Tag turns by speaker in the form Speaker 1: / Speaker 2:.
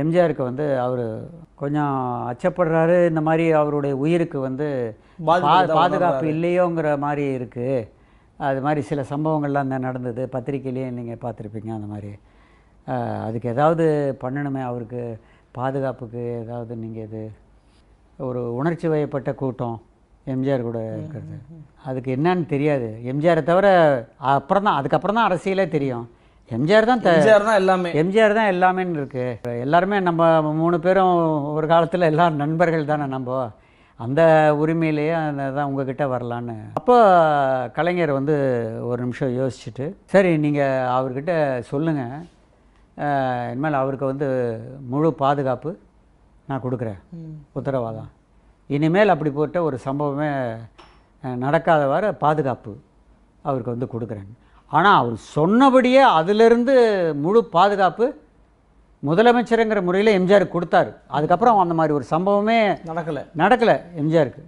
Speaker 1: எம்ஜிஆருக்கு வந்து அவர் கொஞ்சம் அச்சப்படுறாரு இந்த மாதிரி அவருடைய உயிருக்கு வந்து பாதுகாப்பு இல்லையோங்கிற மாதிரி இருக்குது அது மாதிரி சில சம்பவங்கள்லாம் நடந்தது பத்திரிக்கையிலேயே நீங்கள் பார்த்துருப்பீங்க அந்த மாதிரி அதுக்கு ஏதாவது பண்ணணுமே அவருக்கு பாதுகாப்புக்கு ஏதாவது நீங்கள் இது ஒரு உணர்ச்சி வயப்பட்ட கூட்டம் எம்ஜிஆர் கூட இருக்கிறது அதுக்கு என்னன்னு தெரியாது எம்ஜிஆரை தவிர அப்புறம் தான் அதுக்கப்புறம் தான் அரசியலே தெரியும் எம்ஜிஆர் தான் எம்ஜிஆர் தான் எல்லாமே எம்ஜிஆர் தான் எல்லாமேன்னு இருக்கு எல்லாருமே நம்ம மூணு பேரும் ஒரு காலத்தில் எல்லாரும் நண்பர்கள் தானே நம்ம அந்த உரிமையிலேயே அந்த தான் உங்ககிட்ட வரலான்னு அப்போ கலைஞர் வந்து ஒரு நிமிஷம் யோசிச்சுட்டு சரி நீங்கள் அவர்கிட்ட சொல்லுங்கள் இனிமேல் அவருக்கு வந்து முழு பாதுகாப்பு நான் கொடுக்குறேன் உத்தரவாதம் இனிமேல் அப்படி போட்ட ஒரு சம்பவமே நடக்காதவாறு பாதுகாப்பு அவருக்கு வந்து கொடுக்குறேன் ஆனால் அவர் சொன்னபடியே அதிலிருந்து முழு பாதுகாப்பு முதலமைச்சருங்கிற முறையில் எம்ஜிஆருக்கு கொடுத்தாரு அதுக்கப்புறம் அந்த மாதிரி ஒரு சம்பவமே நடக்கலை நடக்கலை எம்ஜிஆருக்கு